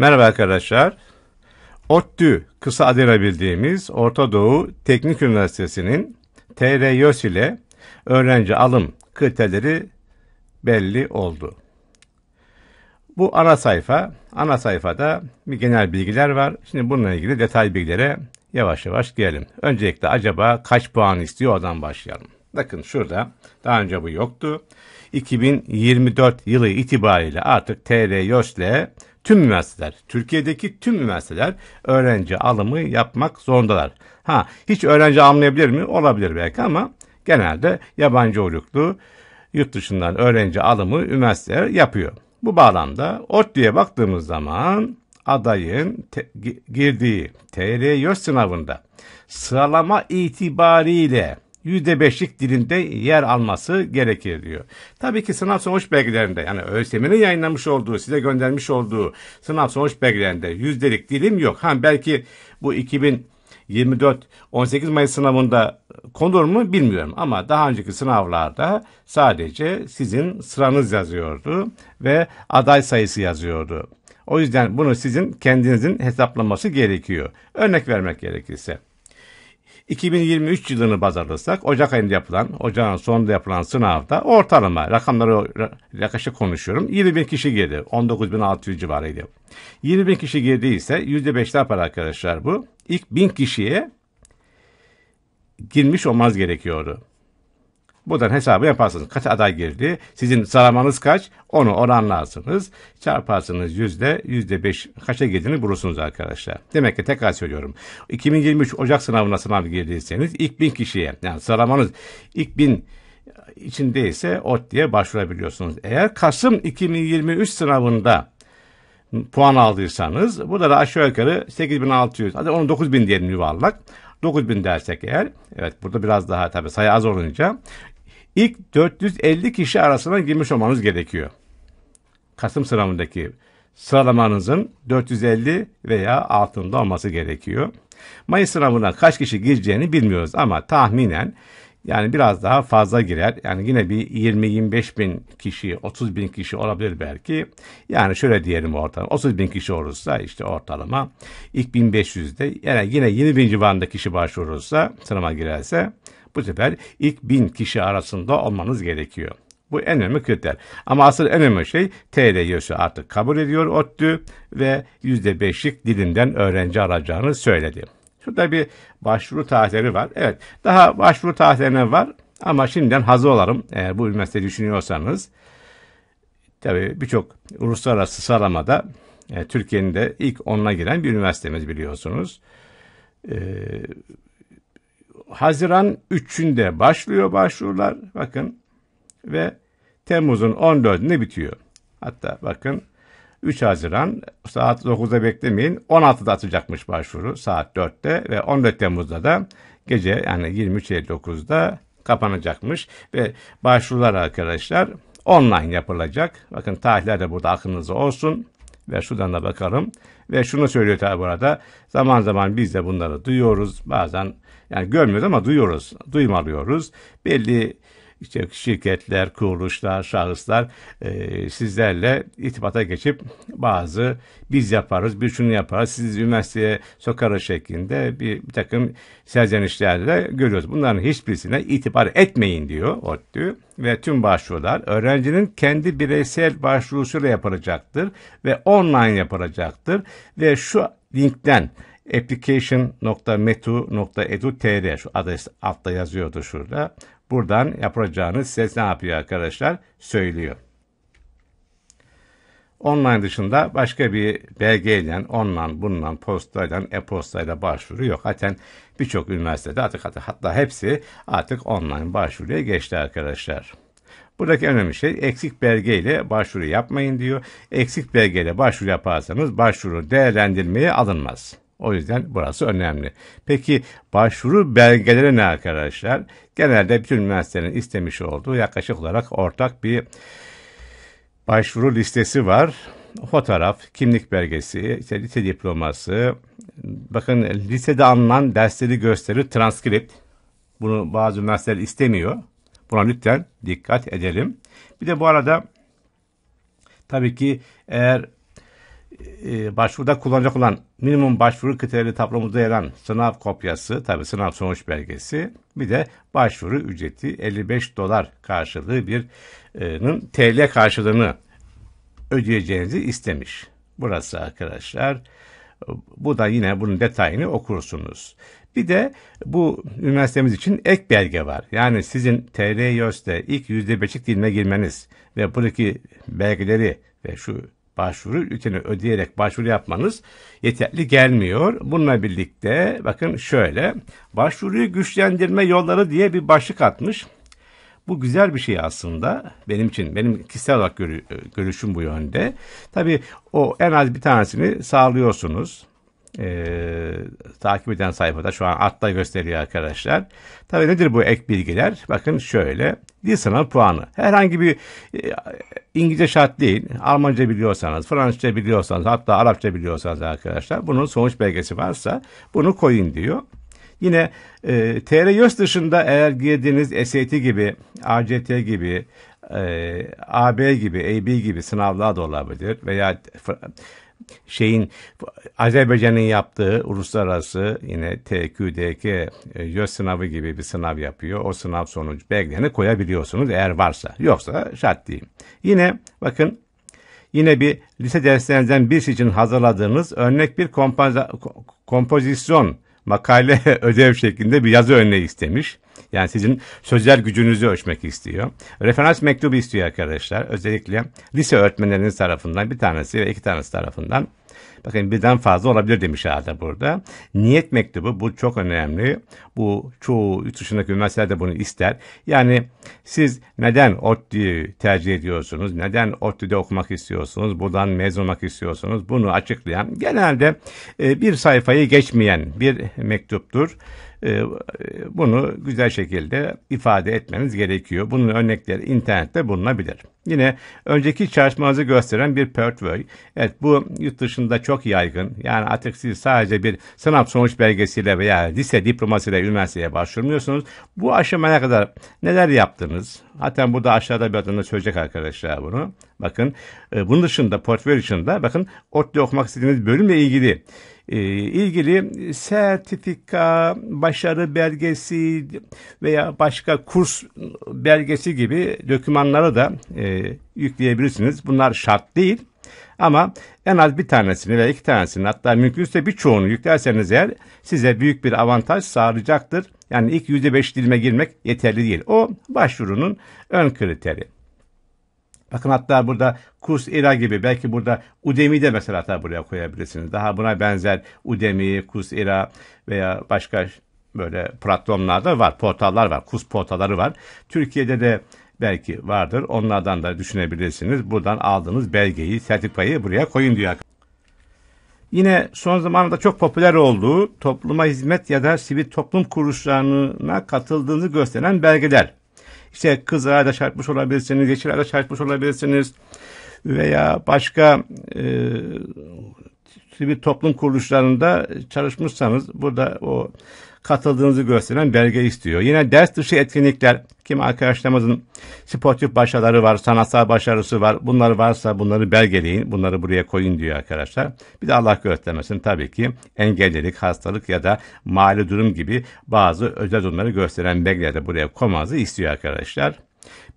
Merhaba arkadaşlar. ODTÜ, kısa adıyla bildiğimiz Orta Doğu Teknik Üniversitesi'nin TRYÖS ile öğrenci alım kriterleri belli oldu. Bu ana sayfa. Ana sayfada bir genel bilgiler var. Şimdi bununla ilgili detay bilgilere yavaş yavaş gelelim. Öncelikle acaba kaç puan istiyor adam başlayalım. Bakın şurada daha önce bu yoktu. 2024 yılı itibariyle artık TR YÖS'le tüm üniversiteler, Türkiye'deki tüm üniversiteler öğrenci alımı yapmak zorundalar. Ha hiç öğrenci almayabilir mi? Olabilir belki ama genelde yabancı uyruklu yurt dışından öğrenci alımı üniversiteler yapıyor. Bu bağlamda ODTÜ'ye baktığımız zaman adayın te- girdiği TR YÖS sınavında sıralama itibariyle %5'lik dilinde yer alması gerekir diyor. Tabii ki sınav sonuç belgelerinde yani ÖSYM'nin yayınlamış olduğu, size göndermiş olduğu sınav sonuç belgelerinde yüzdelik dilim yok. Ha belki bu 2024 18 Mayıs sınavında konur mu bilmiyorum ama daha önceki sınavlarda sadece sizin sıranız yazıyordu ve aday sayısı yazıyordu. O yüzden bunu sizin kendinizin hesaplaması gerekiyor. Örnek vermek gerekirse 2023 yılını baz alırsak Ocak ayında yapılan, Ocağın sonunda yapılan sınavda ortalama rakamları yaklaşık konuşuyorum. 20 bin kişi girdi. 19.600 civarıydı. 20 bin kişi girdiyse %5 yapar arkadaşlar bu. İlk bin kişiye girmiş olmaz gerekiyordu. Buradan hesabı yaparsınız. Kaç aday girdi? Sizin sıralamanız kaç? Onu oranlarsınız. Çarparsınız yüzde, yüzde beş kaça girdiğini bulursunuz arkadaşlar. Demek ki tekrar söylüyorum. 2023 Ocak sınavına sınav girdiyseniz ilk bin kişiye yani sıralamanız ilk bin içindeyse ot diye başvurabiliyorsunuz. Eğer Kasım 2023 sınavında puan aldıysanız burada da aşağı yukarı 8600 hadi onu 9000 diyelim yuvarlak. 9000 dersek eğer evet burada biraz daha tabii sayı az olunca ilk 450 kişi arasına girmiş olmanız gerekiyor. Kasım sınavındaki sıralamanızın 450 veya altında olması gerekiyor. Mayıs sınavına kaç kişi gireceğini bilmiyoruz ama tahminen yani biraz daha fazla girer. Yani yine bir 20-25 bin kişi, 30 bin kişi olabilir belki. Yani şöyle diyelim ortalama. 30 bin kişi olursa işte ortalama ilk 1500'de yani yine 20 bin civarında kişi başvurursa, sınava girerse bu sefer ilk bin kişi arasında olmanız gerekiyor. Bu en önemli kriter. Ama asıl en önemli şey TLYÖS'ü artık kabul ediyor ODTÜ ve %5'lik dilinden öğrenci alacağını söyledi. Şurada bir başvuru tarihleri var. Evet daha başvuru tarihlerine var ama şimdiden hazır olalım eğer bu üniversite düşünüyorsanız. tabi birçok uluslararası sıralamada e, Türkiye'nin de ilk onuna giren bir üniversitemiz biliyorsunuz. E, Haziran 3'ünde başlıyor başvurular bakın ve Temmuz'un 14'ünde bitiyor. Hatta bakın 3 Haziran saat 9'da beklemeyin 16'da atacakmış başvuru saat 4'te ve 14 Temmuz'da da gece yani 23.59'da kapanacakmış ve başvurular arkadaşlar online yapılacak. Bakın tarihler de burada aklınızda olsun ve şuradan da bakalım. Ve şunu söylüyor tabi burada zaman zaman biz de bunları duyuyoruz. Bazen yani görmüyoruz ama duyuyoruz, duymalıyoruz. Belli işte şirketler, kuruluşlar, şahıslar e, sizlerle itibata geçip bazı biz yaparız, bir şunu yaparız, siz üniversiteye sokarız şeklinde bir, bir takım serzenişlerde görüyoruz. Bunların hiçbirisine itibar etmeyin diyor ODTÜ ve tüm başvurular öğrencinin kendi bireysel başvurusuyla yapılacaktır ve online yapılacaktır ve şu linkten application.metu.edu.tr şu adres altta yazıyordu şurada. Buradan yapacağınız ses ne yapıyor arkadaşlar? Söylüyor. Online dışında başka bir belgeyle, online, bununla, postayla, e-postayla başvuru yok. Zaten birçok üniversitede artık hatta hepsi artık online başvuruya geçti arkadaşlar. Buradaki önemli şey eksik belgeyle başvuru yapmayın diyor. Eksik belgeyle başvuru yaparsanız başvuru değerlendirmeye alınmaz. O yüzden burası önemli. Peki başvuru belgeleri ne arkadaşlar? Genelde bütün üniversitenin istemiş olduğu yaklaşık olarak ortak bir başvuru listesi var. Fotoğraf, kimlik belgesi, işte lise diploması, bakın lisede alınan dersleri gösterir transkript. Bunu bazı üniversiteler istemiyor. Buna lütfen dikkat edelim. Bir de bu arada tabii ki eğer e, başvuruda kullanacak olan minimum başvuru kriterleri tablomuzda yer alan sınav kopyası, tabi sınav sonuç belgesi, bir de başvuru ücreti 55 dolar karşılığı birinin e, TL karşılığını ödeyeceğinizi istemiş. Burası arkadaşlar. Bu da yine bunun detayını okursunuz. Bir de bu üniversitemiz için ek belge var. Yani sizin TR YÖS'te ilk %5'lik diline girmeniz ve buradaki belgeleri ve şu başvuru ücretini ödeyerek başvuru yapmanız yeterli gelmiyor. Bununla birlikte bakın şöyle başvuruyu güçlendirme yolları diye bir başlık atmış. Bu güzel bir şey aslında benim için. Benim kişisel olarak görüşüm bu yönde. Tabii o en az bir tanesini sağlıyorsunuz e, takip eden sayfada şu an altta gösteriyor arkadaşlar. Tabii nedir bu ek bilgiler? Bakın şöyle. Dil sınav puanı. Herhangi bir e, İngilizce şart değil. Almanca biliyorsanız, Fransızca biliyorsanız, hatta Arapça biliyorsanız arkadaşlar bunun sonuç belgesi varsa bunu koyun diyor. Yine e, TR YÖS dışında eğer girdiğiniz SAT gibi, ACT gibi, e, AB gibi, AB gibi sınavlar da olabilir veya şeyin Azerbaycan'ın yaptığı uluslararası yine TQDK e, YÖS sınavı gibi bir sınav yapıyor. O sınav sonucu belgelerini koyabiliyorsunuz eğer varsa. Yoksa şart değil. Yine bakın yine bir lise derslerinizden bir için hazırladığınız örnek bir kompozisyon makale ödev şeklinde bir yazı örneği istemiş. Yani sizin sözel gücünüzü ölçmek istiyor. Referans mektubu istiyor arkadaşlar. Özellikle lise öğretmenleriniz tarafından bir tanesi ve iki tanesi tarafından. Bakın birden fazla olabilir demiş Ada burada. Niyet mektubu bu çok önemli. Bu çoğu yurt dışındaki üniversiteler de bunu ister. Yani siz neden ODTÜ'yü tercih ediyorsunuz? Neden ODTÜ'de okumak istiyorsunuz? Buradan mezun olmak istiyorsunuz? Bunu açıklayan genelde e, bir sayfayı geçmeyen bir mektuptur. Ee, e, bunu güzel şekilde ifade etmeniz gerekiyor. Bunun örnekleri internette bulunabilir. Yine önceki çalışmanızı gösteren bir portföy. Evet bu yurt dışında çok yaygın. Yani artık siz sadece bir sınav sonuç belgesiyle veya lise diplomasıyla üniversiteye başvurmuyorsunuz. Bu aşamaya kadar neler yaptınız? Hatta burada aşağıda bir adımda söyleyecek arkadaşlar bunu. Bakın e, bunun dışında portföy dışında bakın ODTÜ okumak istediğiniz bölümle ilgili ee, ilgili sertifika, başarı belgesi veya başka kurs belgesi gibi dokümanları da e, yükleyebilirsiniz. Bunlar şart değil. Ama en az bir tanesini veya iki tanesini hatta mümkünse birçoğunu yüklerseniz eğer size büyük bir avantaj sağlayacaktır. Yani ilk %5 dilime girmek yeterli değil. O başvurunun ön kriteri. Bakın hatta burada Kurs İra gibi belki burada Udemy de mesela hatta buraya koyabilirsiniz. Daha buna benzer Udemy, Kurs İra veya başka böyle platformlarda var, portallar var, kurs portalları var. Türkiye'de de belki vardır. Onlardan da düşünebilirsiniz. Buradan aldığınız belgeyi, sertifikayı buraya koyun diyor. Yine son zamanlarda çok popüler olduğu topluma hizmet ya da sivil toplum kuruluşlarına katıldığını gösteren belgeler. İşte kızlara da çarpmış olabilirsiniz, yeşile de çarpmış olabilirsiniz veya başka e, sivil toplum kuruluşlarında çalışmışsanız burada o katıldığınızı gösteren belge istiyor. Yine ders dışı etkinlikler, kim arkadaşlarımızın sportif başarıları var, sanatsal başarısı var. Bunları varsa bunları belgeleyin, bunları buraya koyun diyor arkadaşlar. Bir de Allah göstermesin tabii ki engellilik, hastalık ya da mali durum gibi bazı özel durumları gösteren belgeleri de buraya koymanızı istiyor arkadaşlar.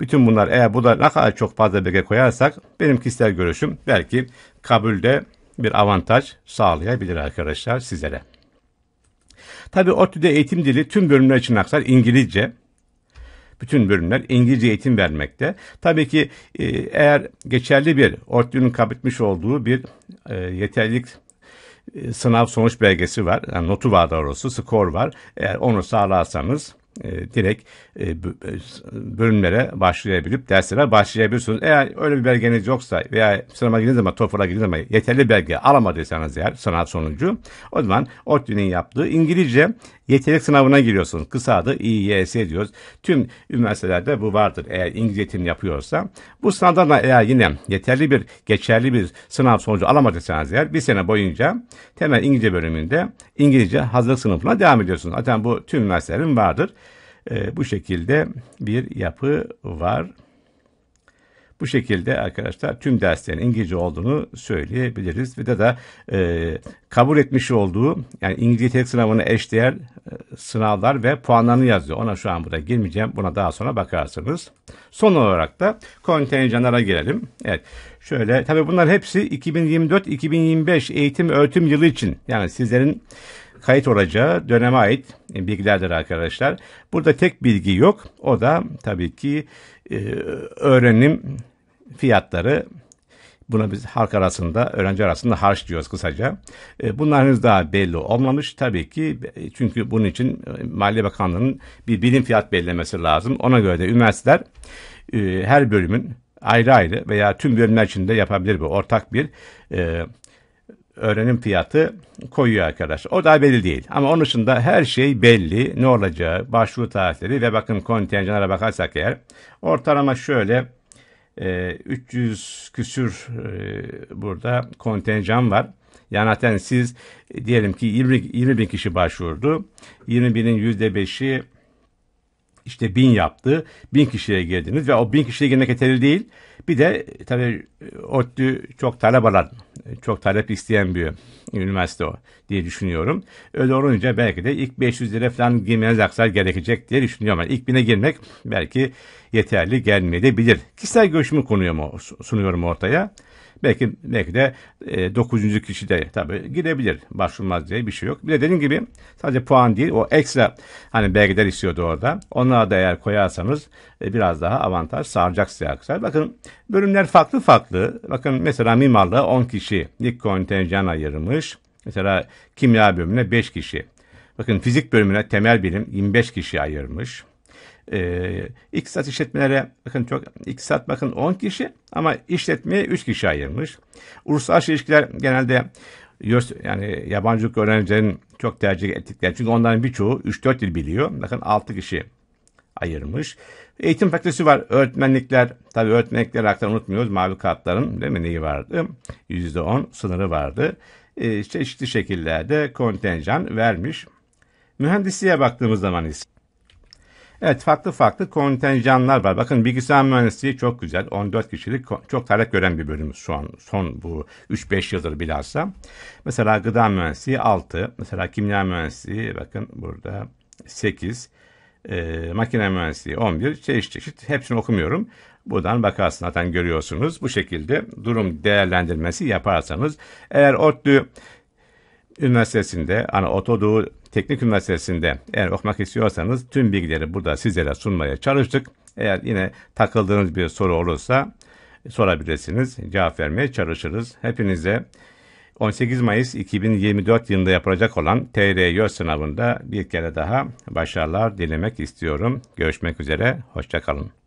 Bütün bunlar eğer bu da ne kadar çok fazla belge koyarsak benim kişisel görüşüm belki kabulde bir avantaj sağlayabilir arkadaşlar sizlere. Tabi ODTÜ'de eğitim dili tüm bölümler için aksar İngilizce. Bütün bölümler İngilizce eğitim vermekte. Tabii ki e, eğer geçerli bir ODTÜ'nün kabitmiş olduğu bir e, yeterlilik e, sınav sonuç belgesi var. Yani notu var doğrusu, skor var. Eğer onu sağlarsanız ee, e, direkt bölümlere başlayabilip derslere başlayabilirsiniz. Eğer öyle bir belgeniz yoksa veya sınava girdiğiniz ama TOEFL'a girdiğiniz ama yeterli belge alamadıysanız eğer sınav sonucu o zaman ODTÜ'nün yaptığı İngilizce yetenek sınavına giriyorsunuz. Kısa adı İYS diyoruz. Tüm üniversitelerde bu vardır eğer İngilizce eğitim yapıyorsa. Bu sınavdan da eğer yine yeterli bir geçerli bir sınav sonucu alamadıysanız eğer bir sene boyunca temel İngilizce bölümünde İngilizce hazırlık sınıfına devam ediyorsunuz. Zaten bu tüm üniversitelerin vardır. E, bu şekilde bir yapı var. Bu şekilde arkadaşlar tüm derslerin İngilizce olduğunu söyleyebiliriz. Ve de da e, kabul etmiş olduğu yani İngilizce yetenek sınavına eşdeğer e, sınavlar ve puanlarını yazıyor. Ona şu an burada girmeyeceğim. Buna daha sonra bakarsınız. Son olarak da kontenjanlara gelelim. Evet. Şöyle tabii bunlar hepsi 2024-2025 eğitim öğretim yılı için yani sizlerin kayıt olacağı döneme ait e, bilgilerdir arkadaşlar. Burada tek bilgi yok. O da tabii ki e, öğrenim fiyatları. Buna biz halk arasında, öğrenci arasında harç diyoruz kısaca. E, bunlar henüz daha belli olmamış tabii ki. Çünkü bunun için Maliye Bakanlığı'nın bir bilim fiyat belirlemesi lazım. Ona göre de üniversiteler her bölümün ayrı ayrı veya tüm bölümler içinde yapabilir bu ortak bir e, öğrenim fiyatı koyuyor arkadaş, O da belli değil. Ama onun dışında her şey belli. Ne olacağı, başvuru tarihleri ve bakın kontenjanlara bakarsak eğer ortalama şöyle 300 e, küsür e, burada kontenjan var. Yani zaten siz e, diyelim ki 20, 20 bin kişi başvurdu. 20 binin %5'i işte bin yaptı. Bin kişiye girdiniz ve o bin kişiye girmek yeterli değil. Bir de tabii ODTÜ çok talep alan çok talep isteyen bir üniversite o diye düşünüyorum. Öyle olunca belki de ilk 500 lira falan girmeniz aksar gerekecek diye düşünüyorum. Yani ilk bine girmek belki yeterli gelmeyebilir. Kişisel görüşümü konuyorum, sunuyorum ortaya. Belki belki de e, 9. kişi de tabii gidebilir, Başvurmaz diye bir şey yok. Bir de dediğim gibi sadece puan değil o ekstra hani belgeler istiyordu orada. Onlara da eğer koyarsanız e, biraz daha avantaj sağlayacak size arkadaşlar. Bakın bölümler farklı farklı. Bakın mesela mimarlığa 10 kişi ilk kontenjan ayırmış. Mesela kimya bölümüne 5 kişi. Bakın fizik bölümüne temel bilim 25 kişi ayırmış. E, iktisat işletmelere bakın çok iktisat bakın 10 kişi ama işletmeye 3 kişi ayırmış. Uluslararası ilişkiler genelde yani yabancı öğrencilerin çok tercih ettikleri. Çünkü onların birçoğu 3-4 dil biliyor. Bakın 6 kişi ayırmış. Eğitim fakültesi var. Öğretmenlikler, tabi öğretmenlikler hakkında unutmuyoruz. Mavi kartların değil mi neyi vardı? %10 sınırı vardı. E, çeşitli şekillerde kontenjan vermiş. Mühendisliğe baktığımız zaman ise Evet farklı farklı kontenjanlar var. Bakın bilgisayar mühendisliği çok güzel. 14 kişilik çok talep gören bir bölümümüz şu an. Son bu 3-5 yıldır bilhassa. Mesela gıda mühendisliği 6. Mesela kimya mühendisliği bakın burada 8. E, makine mühendisliği 11. Çeşit çeşit hepsini okumuyorum. Buradan bakarsın zaten görüyorsunuz. Bu şekilde durum değerlendirmesi yaparsanız eğer ODTÜ Üniversitesi'nde hani Otodoğu Teknik Üniversitesi'nde eğer okumak istiyorsanız tüm bilgileri burada sizlere sunmaya çalıştık. Eğer yine takıldığınız bir soru olursa sorabilirsiniz. Cevap vermeye çalışırız. Hepinize 18 Mayıs 2024 yılında yapılacak olan TRYÖ sınavında bir kere daha başarılar dilemek istiyorum. Görüşmek üzere, hoşçakalın.